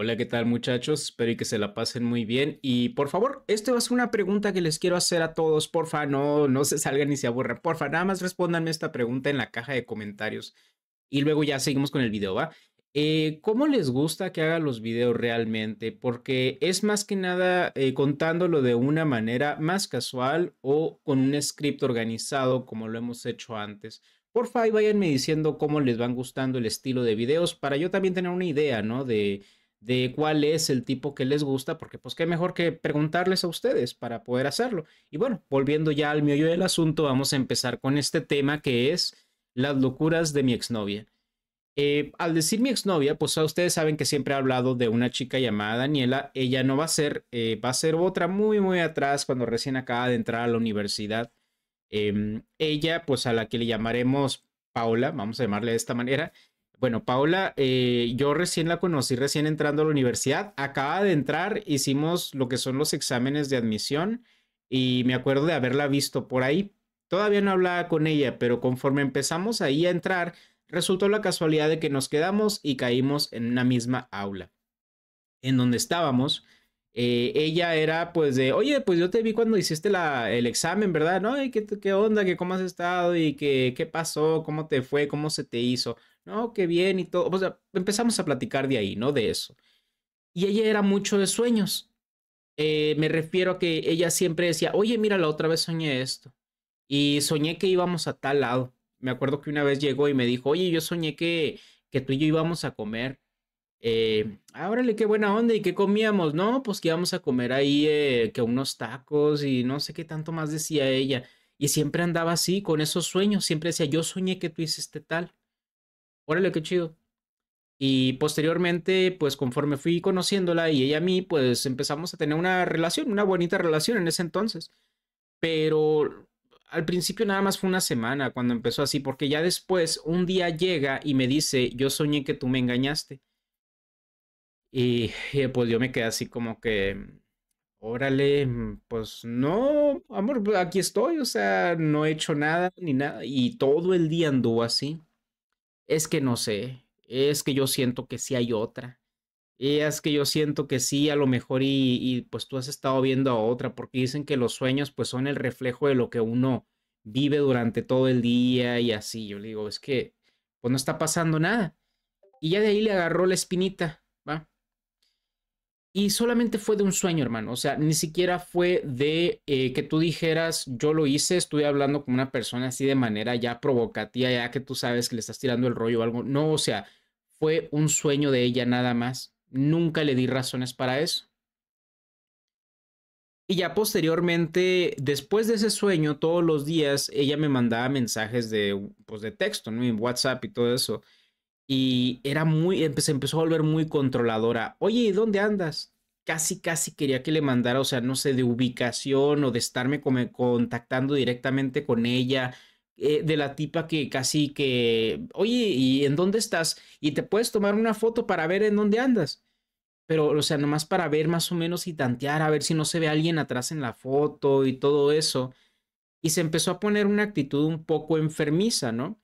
Hola, ¿qué tal muchachos? Espero que se la pasen muy bien. Y por favor, esto ser una pregunta que les quiero hacer a todos. Porfa, no, no se salgan ni se aburran. Porfa, nada más respóndanme esta pregunta en la caja de comentarios. Y luego ya seguimos con el video, ¿va? Eh, ¿Cómo les gusta que haga los videos realmente? Porque es más que nada eh, contándolo de una manera más casual o con un script organizado como lo hemos hecho antes porfa y váyanme diciendo cómo les van gustando el estilo de videos para yo también tener una idea, ¿no? De de cuál es el tipo que les gusta, porque pues qué mejor que preguntarles a ustedes para poder hacerlo. Y bueno, volviendo ya al meollo del asunto, vamos a empezar con este tema que es las locuras de mi exnovia. Eh, al decir mi exnovia, pues ustedes saben que siempre he hablado de una chica llamada Daniela. Ella no va a ser, eh, va a ser otra muy, muy atrás cuando recién acaba de entrar a la universidad. Em, ella, pues a la que le llamaremos Paula, vamos a llamarle de esta manera, bueno, Paula, eh, yo recién la conocí, recién entrando a la universidad. Acaba de entrar, hicimos lo que son los exámenes de admisión y me acuerdo de haberla visto por ahí. Todavía no hablaba con ella, pero conforme empezamos ahí a entrar, resultó la casualidad de que nos quedamos y caímos en una misma aula. En donde estábamos, eh, ella era pues de, oye, pues yo te vi cuando hiciste la, el examen, ¿verdad? No, qué, qué onda? ¿Qué, ¿Cómo has estado? ¿Y qué, qué pasó? ¿Cómo te fue? ¿Cómo se te hizo? no, qué bien y todo. O sea, empezamos a platicar de ahí, ¿no? De eso. Y ella era mucho de sueños. Eh, me refiero a que ella siempre decía, oye, mira, la otra vez soñé esto. Y soñé que íbamos a tal lado. Me acuerdo que una vez llegó y me dijo, oye, yo soñé que, que tú y yo íbamos a comer. Eh, ah, qué buena onda y qué comíamos, ¿no? Pues que íbamos a comer ahí eh, que unos tacos y no sé qué tanto más decía ella. Y siempre andaba así con esos sueños, siempre decía, yo soñé que tú hiciste tal órale, qué chido. Y posteriormente, pues conforme fui conociéndola y ella a mí, pues empezamos a tener una relación, una bonita relación en ese entonces. Pero al principio nada más fue una semana cuando empezó así, porque ya después un día llega y me dice, yo soñé que tú me engañaste. Y, pues yo me quedé así como que, órale, mm, pues no, amor, pues, aquí estoy, o sea, no he hecho nada ni nada. Y todo el día anduvo así es que no sé, es que yo siento que sí hay otra, eh, es que yo siento que sí, a lo mejor y, pues tú has estado viendo a otra, porque dicen que los sueños pues son el reflejo de lo que uno vive durante todo el día y así, yo le digo, es que pues no está pasando nada. Y ya de ahí le agarró la espinita y solamente fue de un sueño, hermano. O sea, ni siquiera fue de eh, que tú dijeras, yo lo hice, estuve hablando con una persona así de manera ya provocativa, ya que tú sabes que le estás tirando el rollo o algo. No, o sea, fue un sueño de ella nada más. Nunca le di razones para eso. Y ya posteriormente, después de ese sueño, todos los días ella me mandaba mensajes de, pues, de texto, ¿no? En WhatsApp y todo eso y era muy, se empezó a volver muy controladora. Oye, ¿y dónde andas? Casi, casi quería que le mandara, o sea, no sé, de ubicación o de estarme como contactando directamente con ella, eh, de la tipa que casi que, oye, ¿y en dónde estás? Y te puedes tomar una foto para ver en dónde andas. Pero, o sea, nomás para ver más o menos y tantear, a ver si no se ve alguien atrás en la foto y todo eso. Y se empezó a poner una actitud un poco enfermiza, ¿no?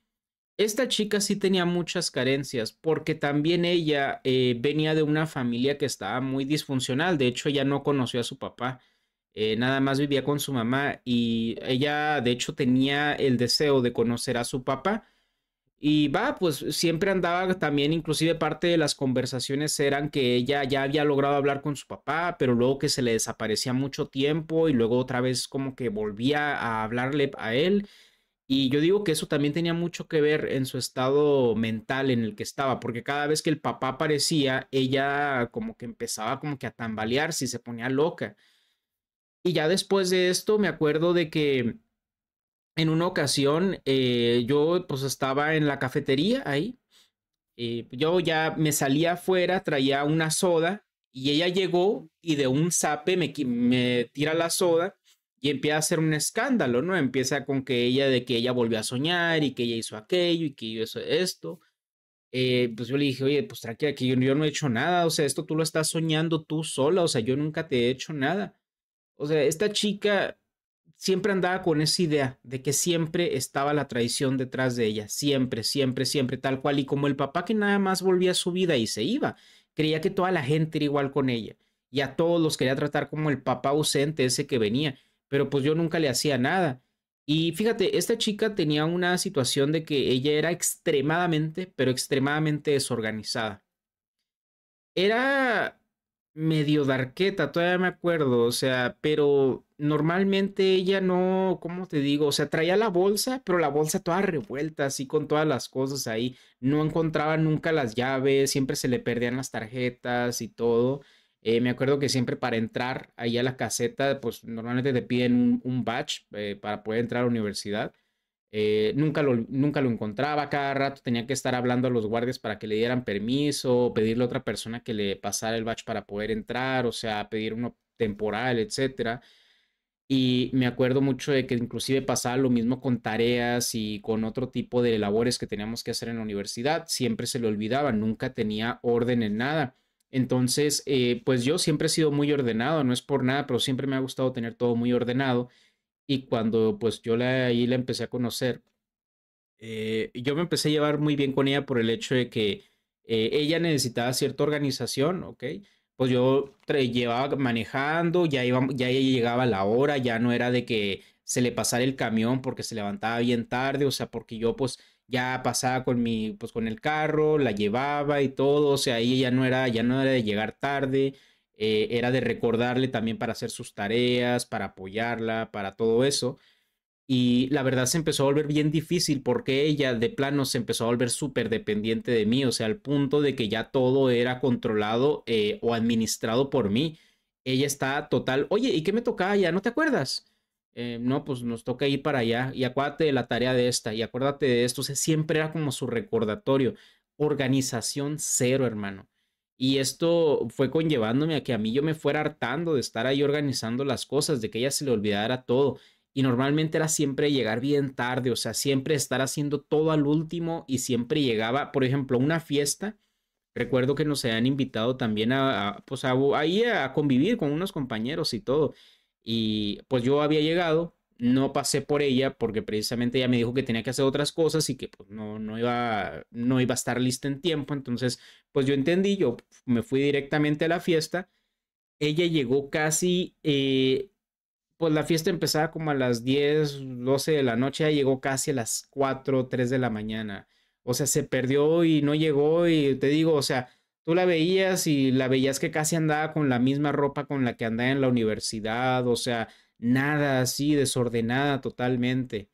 esta chica sí tenía muchas carencias porque también ella eh, venía de una familia que estaba muy disfuncional. De hecho, ella no conoció a su papá. Eh, nada más vivía con su mamá y ella de hecho tenía el deseo de conocer a su papá. Y va, pues siempre andaba también, inclusive parte de las conversaciones eran que ella ya había logrado hablar con su papá, pero luego que se le desaparecía mucho tiempo y luego otra vez como que volvía a hablarle a él. Y yo digo que eso también tenía mucho que ver en su estado mental en el que estaba, porque cada vez que el papá aparecía, ella como que empezaba como que a tambalearse y se ponía loca. Y ya después de esto me acuerdo de que en una ocasión eh, yo pues estaba en la cafetería ahí, eh, yo ya me salía afuera, traía una soda y ella llegó y de un sape me tira la soda y empieza a hacer un escándalo, ¿no? Empieza con que ella, de que ella volvió a soñar y que ella hizo aquello y que yo hizo esto. Eh, pues yo le dije, oye, pues tranquila, que yo, yo, no he hecho nada, o sea, esto tú lo estás soñando tú sola, o sea, yo nunca te he hecho nada. O sea, esta chica siempre andaba con esa idea de que siempre estaba la traición detrás de ella, siempre, siempre, siempre, tal cual, y como el papá que nada más volvía a su vida y se iba, creía que toda la gente era igual con ella, y a todos los quería tratar como el papá ausente ese que venía pero pues yo nunca le hacía nada. Y fíjate, esta chica tenía una situación de que ella era extremadamente, pero extremadamente desorganizada. Era medio darqueta, todavía me acuerdo, o sea, pero normalmente ella no, ¿cómo te digo? O sea, traía la bolsa, pero la bolsa toda revuelta, así con todas las cosas ahí, no encontraba nunca las llaves, siempre se le perdían las tarjetas y todo. Eh, me acuerdo que siempre para entrar ahí a la caseta, pues normalmente te piden un, batch eh, para poder entrar a la universidad. Eh, nunca, lo, nunca lo encontraba, cada rato tenía que estar hablando a los guardias para que le dieran permiso, pedirle a otra persona que le pasara el batch para poder entrar, o sea, pedir uno temporal, etc. Y me acuerdo mucho de que inclusive pasaba lo mismo con tareas y con otro tipo de labores que teníamos que hacer en la universidad. Siempre se le olvidaba, nunca tenía orden en nada. Entonces, eh, pues yo siempre he sido muy ordenado, no es por nada, pero siempre me ha gustado tener todo muy ordenado. Y cuando pues yo la, ahí la empecé a conocer, eh, yo me empecé a llevar muy bien con ella por el hecho de que eh, ella necesitaba cierta organización, ¿ok? Pues yo llevaba manejando, ya, iba, ya llegaba la hora, ya no era de que se le pasara el camión porque se levantaba bien tarde, o sea, porque yo pues ya pasaba con mi, pues con el carro, la llevaba y todo, o sea, ahí ya no era, ya no era de llegar tarde, eh, era de recordarle también para hacer sus tareas, para apoyarla, para todo eso. Y la verdad se empezó a volver bien difícil porque ella de plano se empezó a volver súper dependiente de mí, o sea, al punto de que ya todo era controlado eh, o administrado por mí. Ella está total, oye, ¿y qué me tocaba ya? ¿No te acuerdas? Eh, no, pues nos toca ir para allá y acuérdate de la tarea de esta y acuérdate de esto. siempre era como su recordatorio. Organización cero, hermano. Y esto fue conllevándome a que a mí yo me fuera hartando de estar ahí organizando las cosas, de que ella se le olvidara todo. Y normalmente era siempre llegar bien tarde, o sea, siempre estar haciendo todo al último y siempre llegaba, por ejemplo, una fiesta. Recuerdo que nos habían invitado también a, pues ahí a convivir con unos compañeros y todo. Y pues yo había llegado, no pasé por ella porque precisamente ella me dijo que tenía que hacer otras cosas y que pues, no, iba, no iba a estar lista en tiempo. Entonces, pues yo entendí, yo me fui directamente a la fiesta. Ella llegó casi, eh, pues la fiesta empezaba como a las 10, 12 de la noche, ella llegó casi a las 4, 3 de la mañana. O sea, se perdió y no llegó y te digo, o sea, Tú la veías y la veías que casi andaba con la misma ropa con la que andaba en la universidad, o sea, nada así, desordenada totalmente.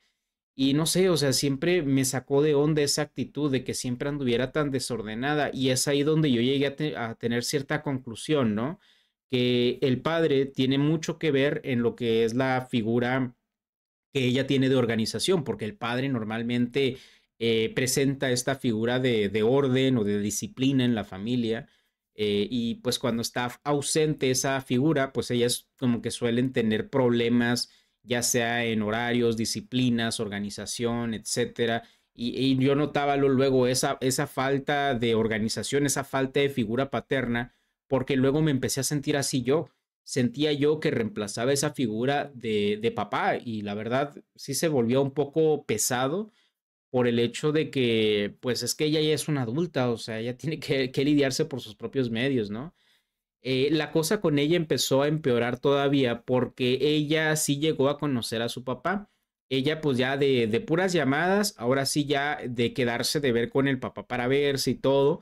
Y no sé, o sea, siempre me sacó de onda esa actitud de que siempre anduviera tan desordenada. Y es ahí donde yo llegué a, a tener cierta conclusión, ¿no? Que el padre tiene mucho que ver en lo que es la figura que ella tiene de organización, porque el padre normalmente eh, presenta esta figura de, orden o de disciplina en la familia. Eh, y pues cuando está ausente esa figura, pues ellas como que suelen tener problemas, ya sea en horarios, disciplinas, organización, etcétera. Y, yo notaba luego esa, esa falta de organización, esa falta de figura paterna, porque luego me empecé a sentir así yo. Sentía yo que reemplazaba esa figura de, de papá y la verdad sí se volvió un poco pesado por el hecho de que, pues es que ella ya es una adulta, o sea, ella tiene que, lidiarse por sus propios medios, ¿no? Eh, la cosa con ella empezó a empeorar todavía porque ella sí llegó a conocer a su papá. Ella pues ya de, puras llamadas, ahora sí ya de quedarse de ver con el papá para verse y todo.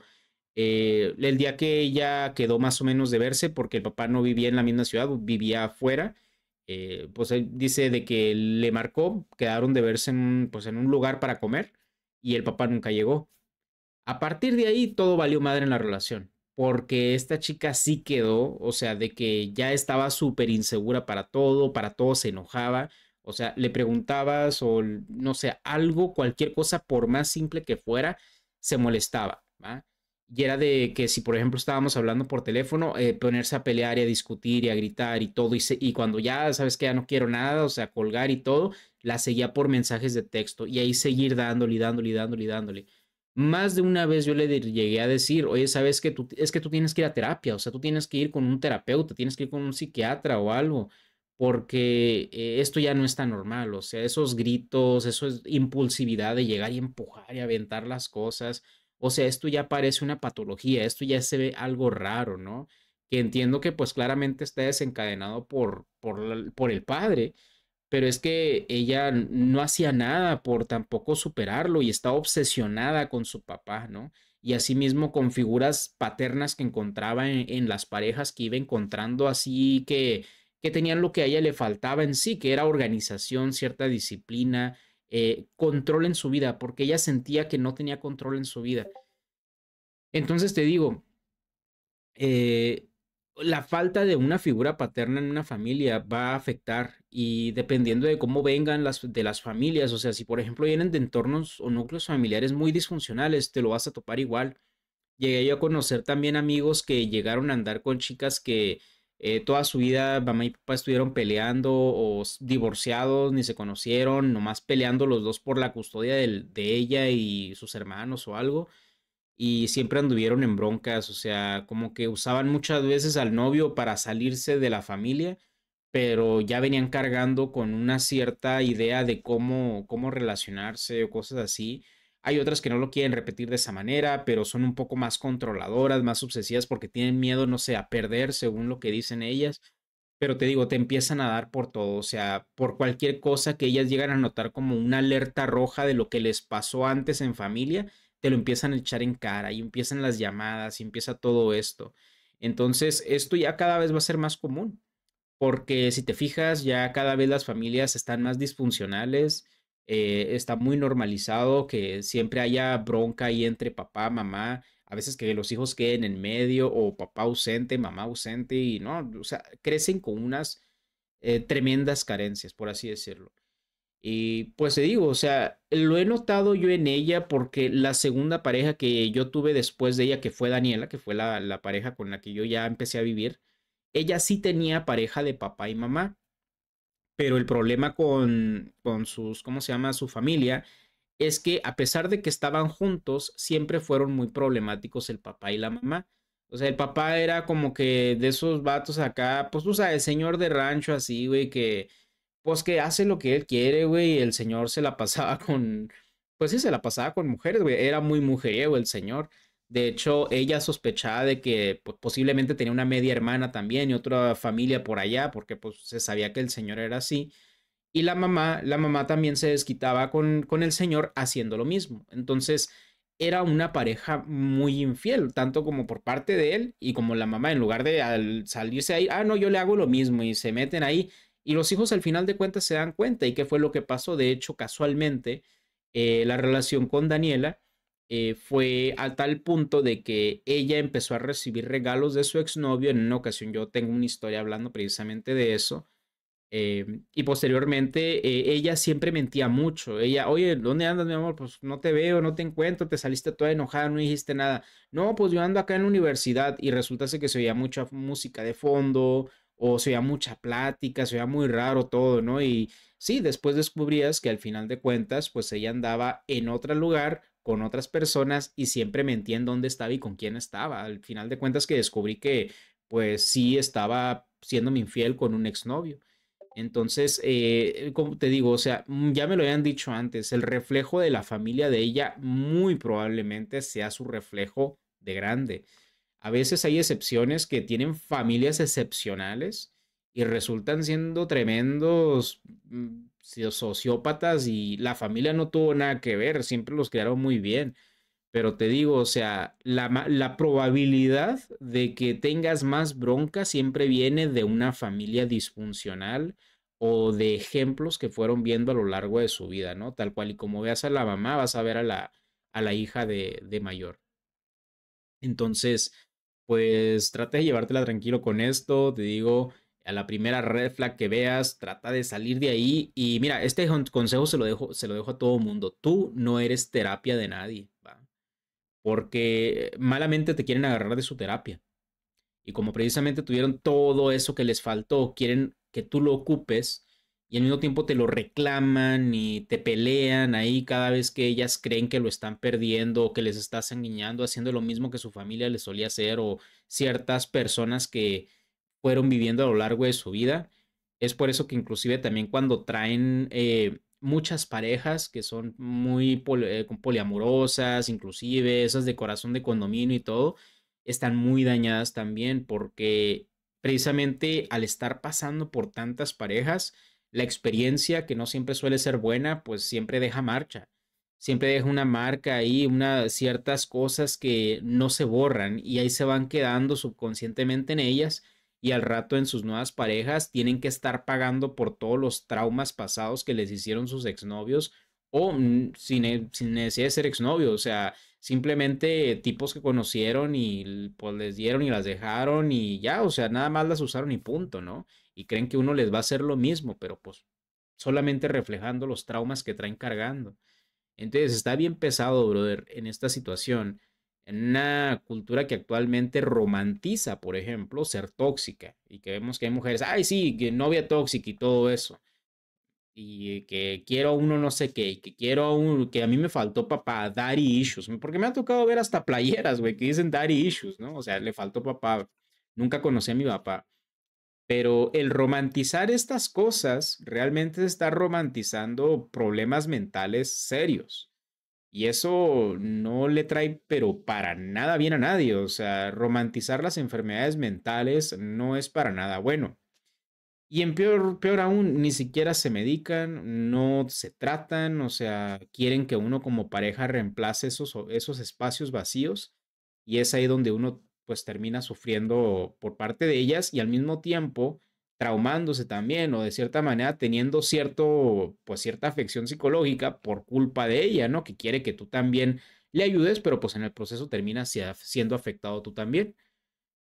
Eh, el día que ella quedó más o menos de verse porque el papá no vivía en la misma ciudad, vivía afuera eh, pues dice de que le marcó, quedaron de verse en, pues en un lugar para comer y el papá nunca llegó. A partir de ahí todo valió madre en la relación, porque esta chica sí quedó, o sea, de que ya estaba súper insegura para todo, para todo se enojaba, o sea, le preguntabas o no sé, algo, cualquier cosa, por más simple que fuera, se molestaba. ¿va? Y era de que si, por ejemplo, estábamos hablando por teléfono, eh, ponerse a pelear y a discutir y a gritar y todo. Y, cuando ya sabes que ya no quiero nada, o sea, colgar y todo, la seguía por mensajes de texto y ahí seguir dándole, dándole, dándole, dándole. Más de una vez yo le llegué a decir, oye, sabes que tú, es que tú tienes que ir a terapia, o sea, tú tienes que ir con un terapeuta, tienes que ir con un psiquiatra o algo, porque eh, esto ya no está normal, o sea, esos gritos, eso es impulsividad de llegar y empujar y aventar las cosas o sea, esto ya parece una patología, esto ya se ve algo raro, ¿no? Que entiendo que pues claramente está desencadenado por, por, el padre, pero es que ella no hacía nada por tampoco superarlo y está obsesionada con su papá, ¿no? Y asimismo con figuras paternas que encontraba en, las parejas que iba encontrando así que, que tenían lo que a ella le faltaba en sí, que era organización, cierta disciplina, eh, control en su vida, porque ella sentía que no tenía control en su vida. Entonces te digo, eh, la falta de una figura paterna en una familia va a afectar y dependiendo de cómo vengan las de las familias, o sea, si por ejemplo vienen de entornos o núcleos familiares muy disfuncionales, te lo vas a topar igual. Llegué yo a conocer también amigos que llegaron a andar con chicas que eh, toda su vida mamá y papá estuvieron peleando o divorciados, ni se conocieron, nomás peleando los dos por la custodia de, de ella y sus hermanos o algo. Y siempre anduvieron en broncas, o sea, como que usaban muchas veces al novio para salirse de la familia, pero ya venían cargando con una cierta idea de cómo, cómo relacionarse o cosas así hay otras que no lo quieren repetir de esa manera, pero son un poco más controladoras, más obsesivas porque tienen miedo, no sé, a perder según lo que dicen ellas. Pero te digo, te empiezan a dar por todo, o sea, por cualquier cosa que ellas llegan a notar como una alerta roja de lo que les pasó antes en familia, te lo empiezan a echar en cara y empiezan las llamadas y empieza todo esto. Entonces, esto ya cada vez va a ser más común, porque si te fijas, ya cada vez las familias están más disfuncionales, eh, está muy normalizado que siempre haya bronca ahí entre papá, mamá, a veces que los hijos queden en medio o papá ausente, mamá ausente y no, o sea, crecen con unas eh, tremendas carencias, por así decirlo. Y pues te digo, o sea, lo he notado yo en ella porque la segunda pareja que yo tuve después de ella, que fue Daniela, que fue la pareja con la que yo ya empecé a vivir, ella sí tenía pareja de papá y mamá pero el problema con, con sus, ¿cómo se llama? Su familia es que a pesar de que estaban juntos, siempre fueron muy problemáticos el papá y la mamá. O sea, el papá era como que de esos vatos acá, pues tú el señor de rancho así, güey, que pues que hace lo que él quiere, güey, y el señor se la pasaba con, pues sí, se la pasaba con mujeres, güey, era muy mujeriego el señor. De hecho, ella sospechaba de que posiblemente tenía una media hermana también y otra familia por allá, porque pues se sabía que el señor era así. Y la mamá, la mamá también se desquitaba con, con el señor haciendo lo mismo. Entonces, era una pareja muy infiel, tanto como por parte de él y como la mamá, en lugar de al salirse ahí, ah, no, yo le hago lo mismo y se meten ahí. Y los hijos al final de cuentas se dan cuenta y qué fue lo que pasó. De hecho, casualmente, eh, la relación con Daniela eh, fue a tal punto de que ella empezó a recibir regalos de su exnovio. En una ocasión yo tengo una historia hablando precisamente de eso. Em, y posteriormente eh, ella siempre mentía mucho. Ella, oye, ¿dónde andas, mi amor? Pues no te veo, no te encuentro, te saliste toda enojada, no dijiste nada. No, pues yo ando acá en la universidad y resulta que se oía mucha música de fondo o se oía mucha plática, se oía muy raro todo, ¿no? Y sí, después descubrías que al final de cuentas, pues ella andaba en otro lugar con otras personas y siempre me en dónde estaba y con quién estaba. Al final de cuentas que descubrí que pues sí estaba siendo mi infiel con un exnovio. Entonces, eh, eh, como te digo, o sea, mm, ya me lo habían dicho antes, el reflejo de la familia de ella muy probablemente sea su reflejo de grande. A veces hay excepciones que tienen familias excepcionales y resultan siendo tremendos mm, sociópatas y la familia no tuvo nada que ver, siempre los criaron muy bien. Pero te digo, o sea, la, la probabilidad de que tengas más bronca siempre viene de una familia disfuncional o de ejemplos que fueron viendo a lo largo de su vida, ¿no? Tal cual, y como veas a la mamá, vas a ver a la, a la hija de, de mayor. Entonces, pues trata de llevártela tranquilo con esto, te digo, a la primera red flag que veas, trata de salir de ahí. Y mira, este consejo se lo dejo, se lo dejo a todo mundo. Tú no eres terapia de nadie, porque malamente te quieren agarrar de su terapia. Y como precisamente tuvieron todo eso que les faltó, quieren que tú lo ocupes y al mismo tiempo te lo reclaman y te pelean ahí cada vez que ellas creen que lo están perdiendo o que les estás engañando, haciendo lo mismo que su familia les solía hacer o ciertas personas que, fueron viviendo a lo largo de su vida. Es por eso que inclusive también cuando traen eh, muchas parejas que son muy eh, poliamorosas, inclusive esas de corazón de condominio y todo, están muy dañadas también porque precisamente al estar pasando por tantas parejas, la experiencia que no siempre suele ser buena, pues siempre deja marcha. Siempre deja una marca ahí, una, ciertas cosas que no se borran y ahí se van quedando subconscientemente en ellas y al rato en sus nuevas parejas tienen que estar pagando por todos los traumas pasados que les hicieron sus exnovios o mm, e, sin, necesidad de ser exnovios, o sea, simplemente tipos que conocieron y pues les dieron y las dejaron y ya, o sea, nada más las usaron y punto, ¿no? Y creen que uno les va a hacer lo mismo, pero pues solamente reflejando los traumas que traen cargando. Entonces está bien pesado, brother, en esta situación en una cultura que actualmente romantiza, por ejemplo, ser tóxica y que vemos que hay mujeres, ay, sí, que novia tóxica y todo eso. Y que quiero uno no sé qué, que quiero uno, que a mí me faltó papá, daddy issues, porque me ha tocado ver hasta playeras, güey, que dicen daddy issues, ¿no? O sea, le faltó papá, nunca conocí a mi papá. Pero el romantizar estas cosas realmente está romantizando problemas mentales serios y eso no le trae, pero para nada bien a nadie. O sea, romantizar las enfermedades mentales no es para nada bueno. Y en peor, peor aún, ni siquiera se medican, no se tratan, o sea, quieren que uno como pareja reemplace esos, esos espacios vacíos. Y es ahí donde uno pues termina sufriendo por parte de ellas y al mismo tiempo traumándose también o de cierta manera teniendo cierto, pues cierta afección psicológica por culpa de ella, ¿no? Que quiere que tú también le ayudes, pero pues en el proceso terminas siendo afectado tú también.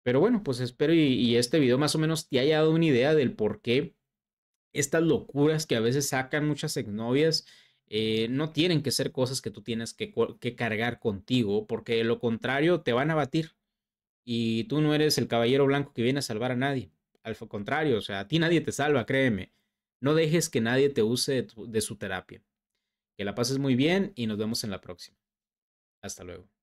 Pero bueno, pues espero y, este video más o menos te haya dado una idea del por qué estas locuras que a veces sacan muchas exnovias eh, no tienen que ser cosas que tú tienes que, que cargar contigo, porque de lo contrario te van a batir y tú no eres el caballero blanco que viene a salvar a nadie al contrario, o sea, a ti nadie te salva, créeme. No dejes que nadie te use de, su terapia. Que la pases muy bien y nos vemos en la próxima. Hasta luego.